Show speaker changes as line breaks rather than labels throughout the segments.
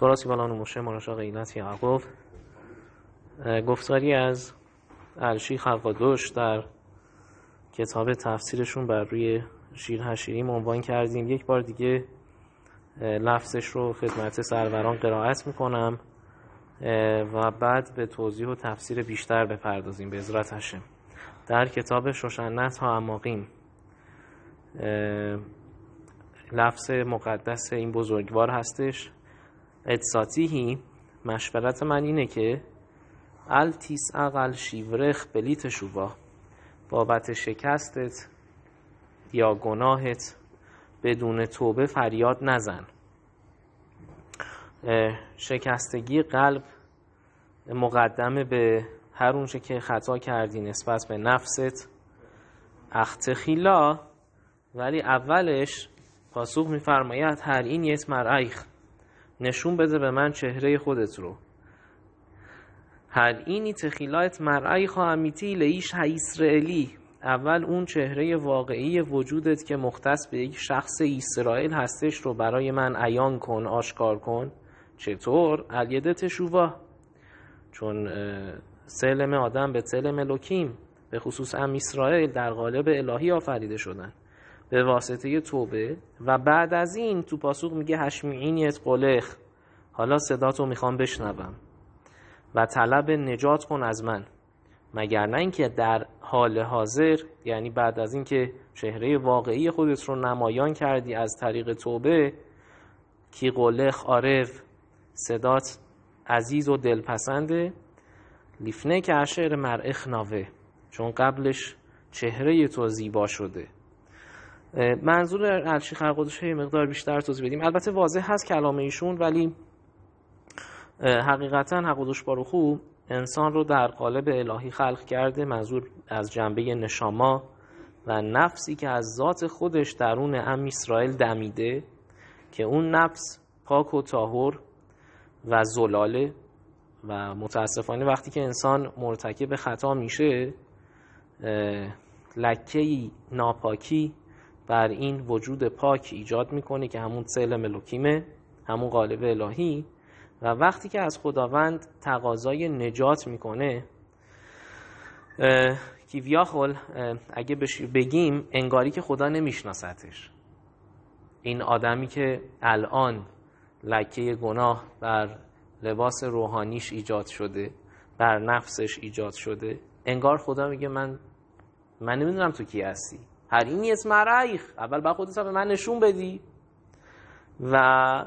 تراسی بلان و مشه مراشاق ایلت یعقوب گفتاری از الشیخ خوادوش در کتاب تفسیرشون بر روی شیر هشیریم عنوان کردیم یک بار دیگه لفظش رو خدمت سروران قرائت میکنم و بعد به توضیح و تفسیر بیشتر بپردازیم به ازرات در کتاب ششنت ها اماقیم لفظ مقدس این بزرگوار هستش اتساتیهی مشورت من اینه که التیس اقل شیورخ بلیت شووا بابت شکستت یا گناهت بدون توبه فریاد نزن شکستگی قلب مقدمه به هر اونچه که خطا کردی نسبت به نفست اختخیلا ولی اولش پاسخ میفرماید هر این یک مرعیخ نشون بده به من چهره خودت رو هل اینی تخیلات مرعی خواهمیتی لیش اسرائیلی اول اون چهره واقعی وجودت که مختص به یک شخص اسرائیل هستش رو برای من عیان کن آشکار کن چطور؟ الیده شووا چون سلم آدم به سلم لوکیم به خصوص ام اسرائیل در قالب الهی آفریده شدن به واسطه توبه و بعد از این تو پاسخ میگه هشمیعینیت قلخ حالا صداتو میخوام بشنوم و طلب نجات کن از من مگر نه اینکه در حال حاضر یعنی بعد از اینکه چهره واقعی خودت رو نمایان کردی از طریق توبه کی قلخ عارف صدات عزیز و دلپسنده لیفنه که اشعر مرعخ ناوه چون قبلش چهره تو زیبا شده منظور الشیخ القدسی یه مقدار بیشتر توضیح بدیم البته واضح هست کلام ایشون ولی حقیقتا حقودش رو خوب انسان رو در قالب الهی خلق کرده منظور از جنبه نشاما و نفسی که از ذات خودش درون ام اسرائیل دمیده که اون نفس پاک و تاهر و زلاله و متاسفانه وقتی که انسان مرتکب خطا میشه لکه ناپاکی بر این وجود پاک ایجاد میکنه که همون سل ملوکیمه همون قالب الهی و وقتی که از خداوند تقاضای نجات میکنه کیویاخل اگه بگیم انگاری که خدا نمیشناستش این آدمی که الان لکه گناه بر لباس روحانیش ایجاد شده بر نفسش ایجاد شده انگار خدا میگه من من نمیدونم تو کی هستی هرینی اسم رایخ اول با خودت به من نشون بدی و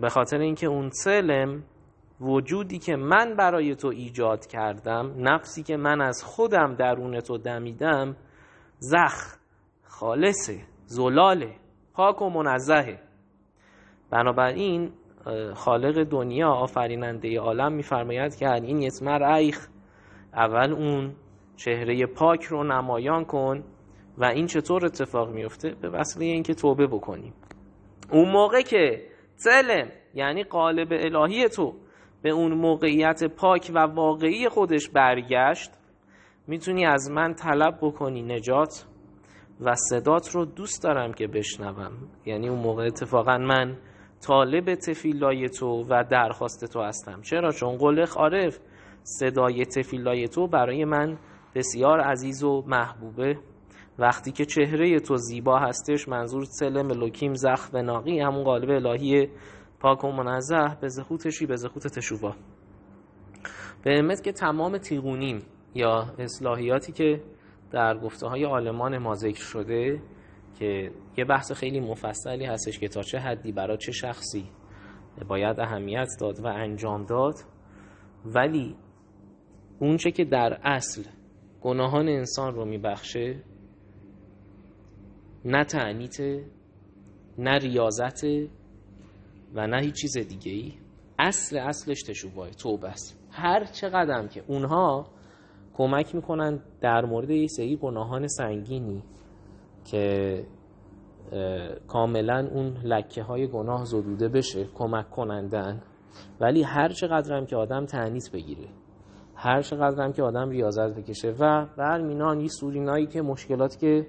به خاطر اینکه اون سلم وجودی که من برای تو ایجاد کردم نفسی که من از خودم درون تو دمیدم زخ خالصه زلاله پاک و منزهه بنابراین خالق دنیا آفریننده عالم میفرماید که این اسم ایخ اول اون چهره پاک رو نمایان کن و این چطور اتفاق میفته به وسیله اینکه توبه بکنیم اون موقع که تلم یعنی قالب الهی تو به اون موقعیت پاک و واقعی خودش برگشت میتونی از من طلب بکنی نجات و صدات رو دوست دارم که بشنوم یعنی اون موقع اتفاقا من طالب تفیلای تو و درخواست تو هستم چرا چون قول عارف صدای تفیلای تو برای من بسیار عزیز و محبوبه وقتی که چهره تو زیبا هستش منظور سلم لوکیم زخ و ناقی همون قالب الهی پاک و منزه به زخوتشی به زخوت تشوبا به امت که تمام تیغونیم یا اصلاحیاتی که در گفته های آلمان ما ذکر شده که یه بحث خیلی مفصلی هستش که تا چه حدی برای چه شخصی باید اهمیت داد و انجام داد ولی اونچه که در اصل گناهان انسان رو میبخشه نه تعنیته نه ریاضته و نه هیچ چیز دیگه ای اصل اصلش تشوبای توبه است هر چه قدم که اونها کمک میکنن در مورد یه سری گناهان سنگینی که کاملا اون لکه های گناه زدوده بشه کمک کنندن ولی هر چقدر هم که آدم تعنیت بگیره هر چقدر هم که آدم ریاضت بکشه و برمینان یه سورینایی که مشکلات که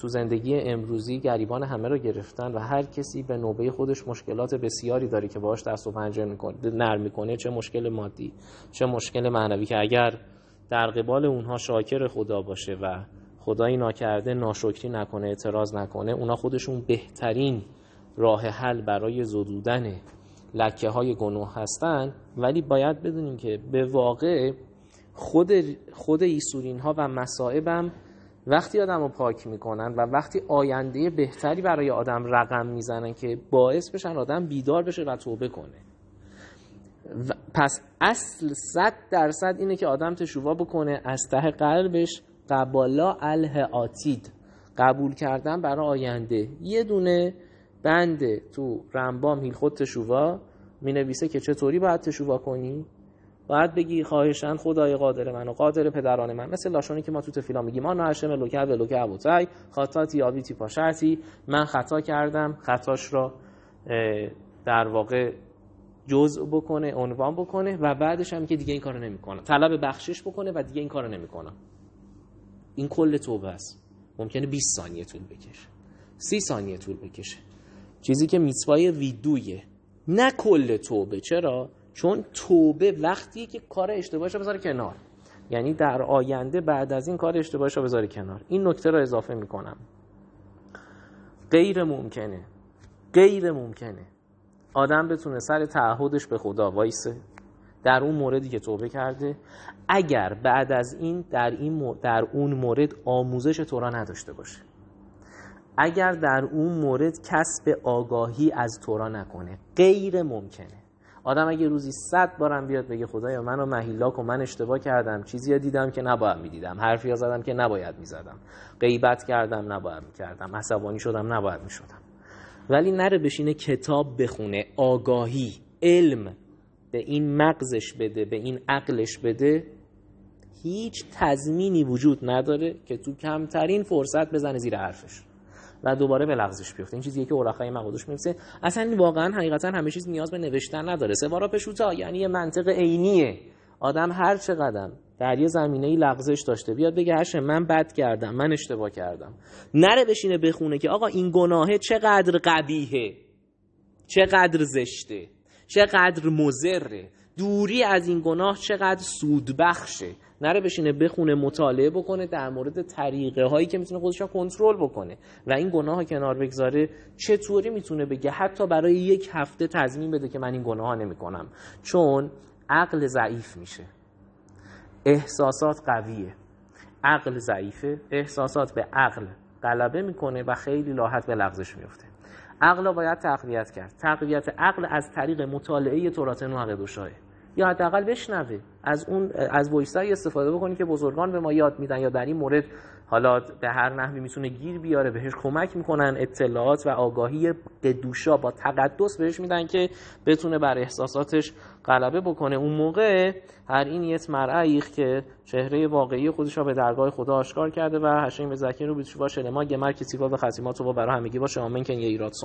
تو زندگی امروزی گریبان همه رو گرفتن و هر کسی به نوبه خودش مشکلات بسیاری داره که باش دست و پنجه میکنه نرم چه مشکل مادی چه مشکل معنوی که اگر در قبال اونها شاکر خدا باشه و خدایی ناکرده ناشکری نکنه اعتراض نکنه اونا خودشون بهترین راه حل برای زدودن لکه های گناه هستن ولی باید بدونیم که به واقع خود, خود ایسورین ها و مسائب وقتی آدم رو پاک میکنن و وقتی آینده بهتری برای آدم رقم میزنن که باعث بشن آدم بیدار بشه و توبه کنه پس اصل صد درصد اینه که آدم تشووا بکنه از ته قلبش قبالا آتید قبول کردن برای آینده یه دونه بند تو رنبام خود تشووا می نویسه که چطوری باید تشووا کنی باید بگی خواهشن خدای قادر من و قادر پدران من مثل لاشونی که ما تو تفیلا میگیم ما ناشم لوکه به لوکه ابوتای خطاتی آویتی پاشتی من خطا کردم خطاش را در واقع جزء بکنه عنوان بکنه و بعدش هم که دیگه این کارو نمیکنه طلب بخشش بکنه و دیگه این کارو نمیکنه این کل توبه است ممکنه 20 ثانیه طول بکشه 30 ثانیه طول بکشه چیزی که میسوای ویدویه نه کل توبه چرا چون توبه وقتیه که کار اشتباهش رو بذاره کنار یعنی در آینده بعد از این کار اشتباهش رو بذاره کنار این نکته رو اضافه میکنم غیر ممکنه غیر ممکنه آدم بتونه سر تعهدش به خدا وایسه در اون موردی که توبه کرده اگر بعد از این در, این در اون مورد آموزش تورا نداشته باشه اگر در اون مورد کسب آگاهی از تورا نکنه غیر ممکنه آدم اگه روزی صد بارم بیاد بگه خدایا منو مهیلا و من اشتباه کردم چیزی دیدم که نباید میدیدم حرفی ها زدم که نباید میزدم غیبت کردم نباید میکردم عصبانی شدم نباید میشدم ولی نره بشینه کتاب بخونه آگاهی علم به این مغزش بده به این عقلش بده هیچ تضمینی وجود نداره که تو کمترین فرصت بزنه زیر حرفش و دوباره به لغزش بیفته این چیزیه که اورخای مقدوش میفته اصلا واقعا حقیقتا همه چیز نیاز به نوشتن نداره سوارا پشوتا یعنی یه منطق عینیه آدم هر چه در یه زمینه لغزش داشته بیاد بگه هشه من بد کردم من اشتباه کردم نره بشینه بخونه که آقا این گناهه چقدر قبیهه چقدر زشته چقدر مزره دوری از این گناه چقدر سودبخشه نره بشینه بخونه مطالعه بکنه در مورد طریقه هایی که میتونه خودش کنترل بکنه و این گناه ها کنار بگذاره چطوری میتونه بگه حتی برای یک هفته تضمین بده که من این گناه ها نمی کنم چون عقل ضعیف میشه احساسات قویه عقل ضعیفه احساسات به عقل غلبه میکنه و خیلی راحت به لغزش میفته عقل باید تقویت کرد تقویت عقل از طریق مطالعه تورات نوح دوشایه یا حداقل بشنوه از اون از وایسای استفاده بکنی که بزرگان به ما یاد میدن یا در این مورد حالا به هر نحوی میتونه گیر بیاره بهش کمک میکنن اطلاعات و آگاهی قدوشا با تقدس بهش میدن که بتونه بر احساساتش غلبه بکنه اون موقع هر این یه مرعیخ که چهره واقعی خودش را به درگاه خدا آشکار کرده و هشیم به زکین رو بیتشوا شلما گمر کسی و خصیمات و برای همگی باشه آمین که یه